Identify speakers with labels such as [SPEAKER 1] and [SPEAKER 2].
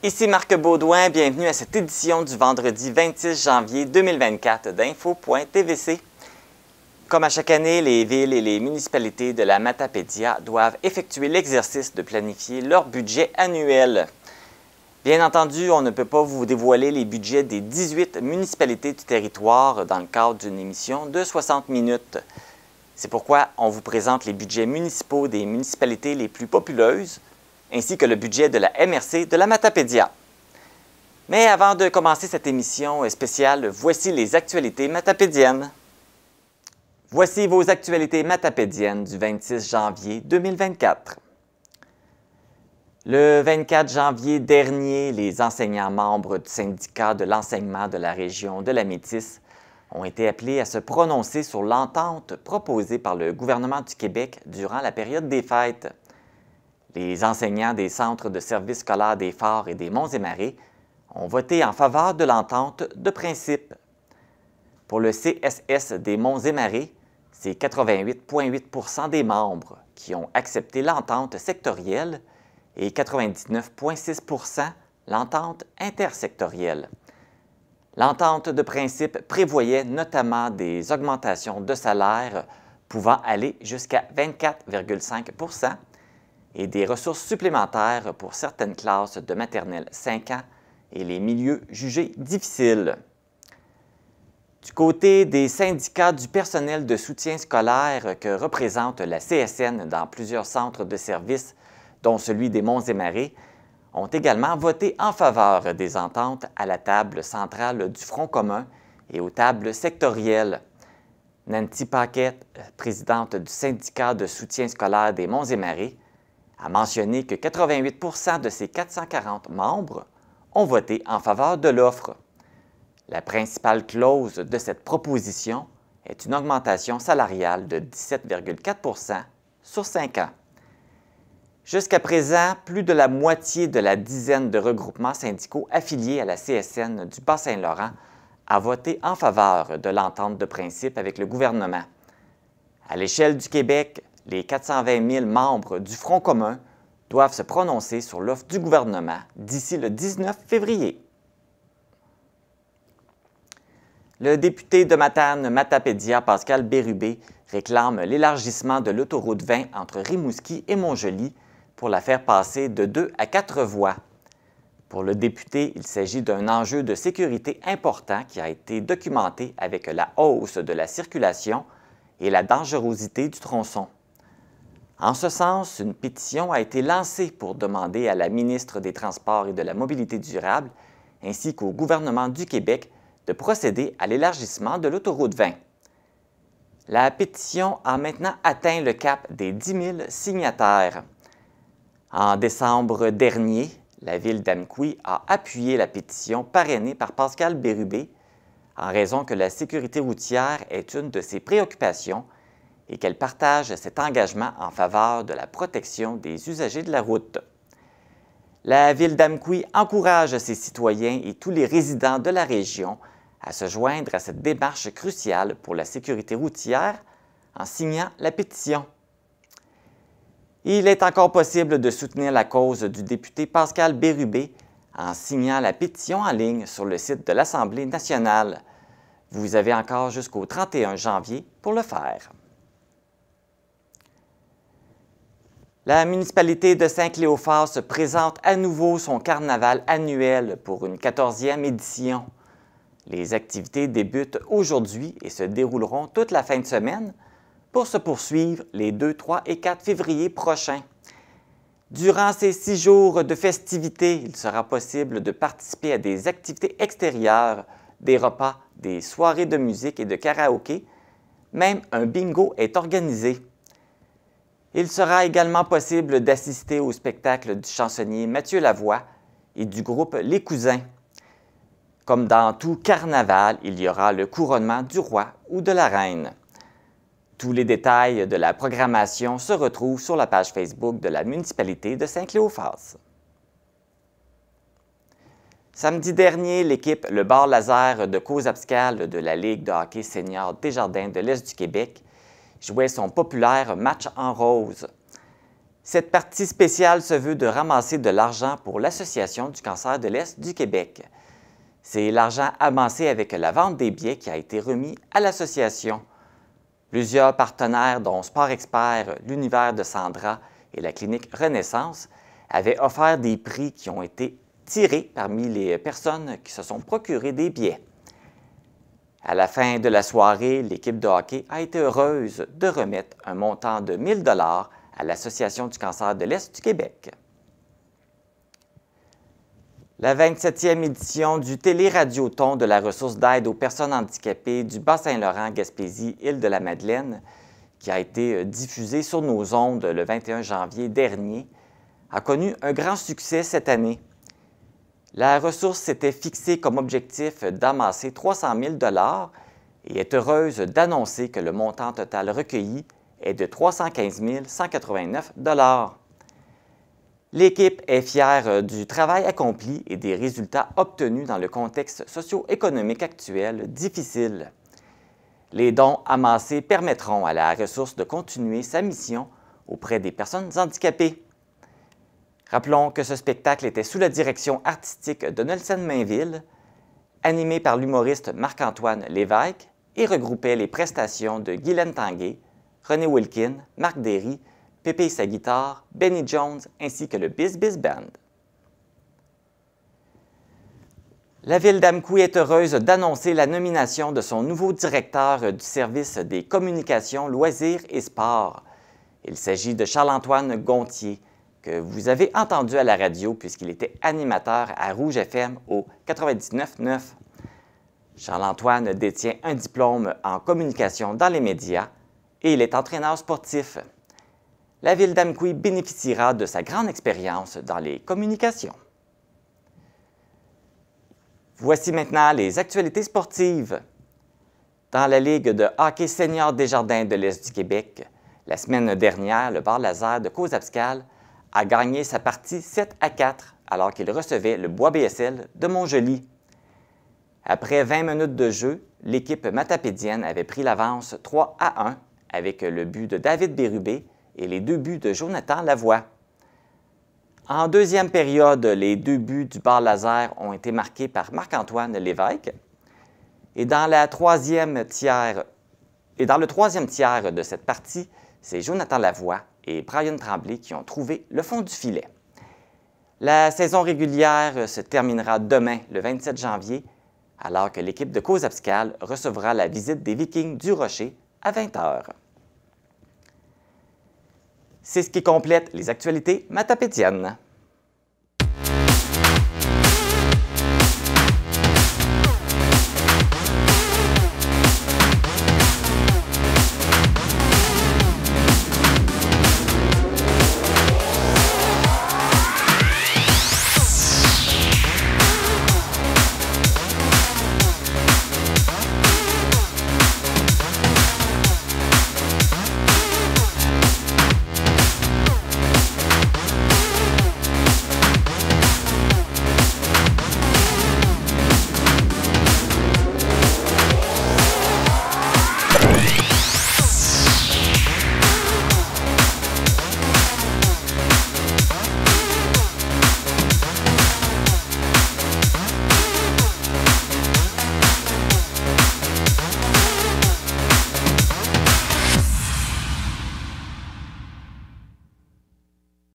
[SPEAKER 1] Ici Marc Baudouin, bienvenue à cette édition du vendredi 26 janvier 2024 d'Info.tvc. Comme à chaque année, les villes et les municipalités de la Matapédia doivent effectuer l'exercice de planifier leur budget annuel. Bien entendu, on ne peut pas vous dévoiler les budgets des 18 municipalités du territoire dans le cadre d'une émission de 60 minutes. C'est pourquoi on vous présente les budgets municipaux des municipalités les plus populeuses, ainsi que le budget de la MRC de la Matapédia. Mais avant de commencer cette émission spéciale, voici les actualités matapédiennes. Voici vos actualités matapédiennes du 26 janvier 2024. Le 24 janvier dernier, les enseignants membres du syndicat de l'enseignement de la région de la Métis ont été appelés à se prononcer sur l'entente proposée par le gouvernement du Québec durant la période des fêtes. Les enseignants des centres de services scolaires des Forts et des Monts et Marais ont voté en faveur de l'entente de principe. Pour le CSS des Monts et Marais, c'est 88,8 des membres qui ont accepté l'entente sectorielle et 99,6 l'entente intersectorielle. L'entente de principe prévoyait notamment des augmentations de salaire pouvant aller jusqu'à 24,5 et des ressources supplémentaires pour certaines classes de maternelle 5 ans et les milieux jugés difficiles. Du côté des syndicats du personnel de soutien scolaire que représente la CSN dans plusieurs centres de services, dont celui des Monts et Marais, ont également voté en faveur des ententes à la table centrale du Front commun et aux tables sectorielles. Nancy Paquette, présidente du syndicat de soutien scolaire des Monts et Marais, a mentionné que 88 de ses 440 membres ont voté en faveur de l'offre. La principale clause de cette proposition est une augmentation salariale de 17,4 sur 5 ans. Jusqu'à présent, plus de la moitié de la dizaine de regroupements syndicaux affiliés à la CSN du Bas-Saint-Laurent a voté en faveur de l'entente de principe avec le gouvernement. À l'échelle du Québec, les 420 000 membres du Front commun doivent se prononcer sur l'offre du gouvernement d'ici le 19 février. Le député de Matane, Matapédia, Pascal Bérubé, réclame l'élargissement de l'autoroute 20 entre Rimouski et Montjoly pour la faire passer de deux à quatre voies. Pour le député, il s'agit d'un enjeu de sécurité important qui a été documenté avec la hausse de la circulation et la dangerosité du tronçon. En ce sens, une pétition a été lancée pour demander à la ministre des Transports et de la Mobilité durable, ainsi qu'au gouvernement du Québec, de procéder à l'élargissement de l'autoroute 20. La pétition a maintenant atteint le cap des 10 000 signataires. En décembre dernier, la ville d'Amqui a appuyé la pétition parrainée par Pascal Bérubé en raison que la sécurité routière est une de ses préoccupations – et qu'elle partage cet engagement en faveur de la protection des usagers de la route. La ville d'Amqui encourage ses citoyens et tous les résidents de la région à se joindre à cette démarche cruciale pour la sécurité routière en signant la pétition. Il est encore possible de soutenir la cause du député Pascal Bérubé en signant la pétition en ligne sur le site de l'Assemblée nationale. Vous avez encore jusqu'au 31 janvier pour le faire. La municipalité de saint cléophas se présente à nouveau son carnaval annuel pour une 14e édition. Les activités débutent aujourd'hui et se dérouleront toute la fin de semaine pour se poursuivre les 2, 3 et 4 février prochains. Durant ces six jours de festivités, il sera possible de participer à des activités extérieures, des repas, des soirées de musique et de karaoké. Même un bingo est organisé. Il sera également possible d'assister au spectacle du chansonnier Mathieu Lavoie et du groupe Les Cousins. Comme dans tout carnaval, il y aura le couronnement du roi ou de la reine. Tous les détails de la programmation se retrouvent sur la page Facebook de la municipalité de Saint-Cléophas. Samedi dernier, l'équipe Le Bar Laser de cause abscale de la Ligue de hockey senior Desjardins de l'Est du Québec jouait son populaire match en rose. Cette partie spéciale se veut de ramasser de l'argent pour l'Association du cancer de l'Est du Québec. C'est l'argent amassé avec la vente des billets qui a été remis à l'association. Plusieurs partenaires, dont Sport Expert, l'Univers de Sandra et la clinique Renaissance, avaient offert des prix qui ont été tirés parmi les personnes qui se sont procurées des billets. À la fin de la soirée, l'équipe de hockey a été heureuse de remettre un montant de 1000 dollars à l'Association du cancer de l'Est du Québec. La 27e édition du Téléradioton de la ressource d'aide aux personnes handicapées du Bas-Saint-Laurent, Gaspésie, île de la Madeleine, qui a été euh, diffusée sur nos ondes le 21 janvier dernier, a connu un grand succès cette année. La ressource s'était fixée comme objectif d'amasser 300 000 et est heureuse d'annoncer que le montant total recueilli est de 315 189 L'équipe est fière du travail accompli et des résultats obtenus dans le contexte socio-économique actuel difficile. Les dons amassés permettront à la ressource de continuer sa mission auprès des personnes handicapées. Rappelons que ce spectacle était sous la direction artistique de Nelson Mainville, animé par l'humoriste Marc-Antoine Lévesque et regroupait les prestations de Guylaine Tanguay, René Wilkin, Marc Derry, Pépé et sa guitare, Benny Jones ainsi que le Biz Biz Band. La ville d'Amcou est heureuse d'annoncer la nomination de son nouveau directeur du service des communications, loisirs et sports. Il s'agit de Charles-Antoine Gontier, que vous avez entendu à la radio puisqu'il était animateur à Rouge FM au 99.9. Charles-Antoine détient un diplôme en communication dans les médias et il est entraîneur sportif. La ville d'Amqui bénéficiera de sa grande expérience dans les communications. Voici maintenant les actualités sportives. Dans la Ligue de hockey senior des Jardins de l'Est du Québec, la semaine dernière, le bar laser de Causapscal a gagné sa partie 7 à 4 alors qu'il recevait le bois BSL de Montjoly. Après 20 minutes de jeu, l'équipe matapédienne avait pris l'avance 3 à 1 avec le but de David Bérubé et les deux buts de Jonathan Lavoie. En deuxième période, les deux buts du bar laser ont été marqués par Marc-Antoine Lévesque. Et dans, et dans le troisième tiers de cette partie, c'est Jonathan Lavoie et Brian Tremblay qui ont trouvé le fond du filet. La saison régulière euh, se terminera demain, le 27 janvier, alors que l'équipe de cause abscale recevra la visite des Vikings du Rocher à 20h. C'est ce qui complète les actualités matapétiennes.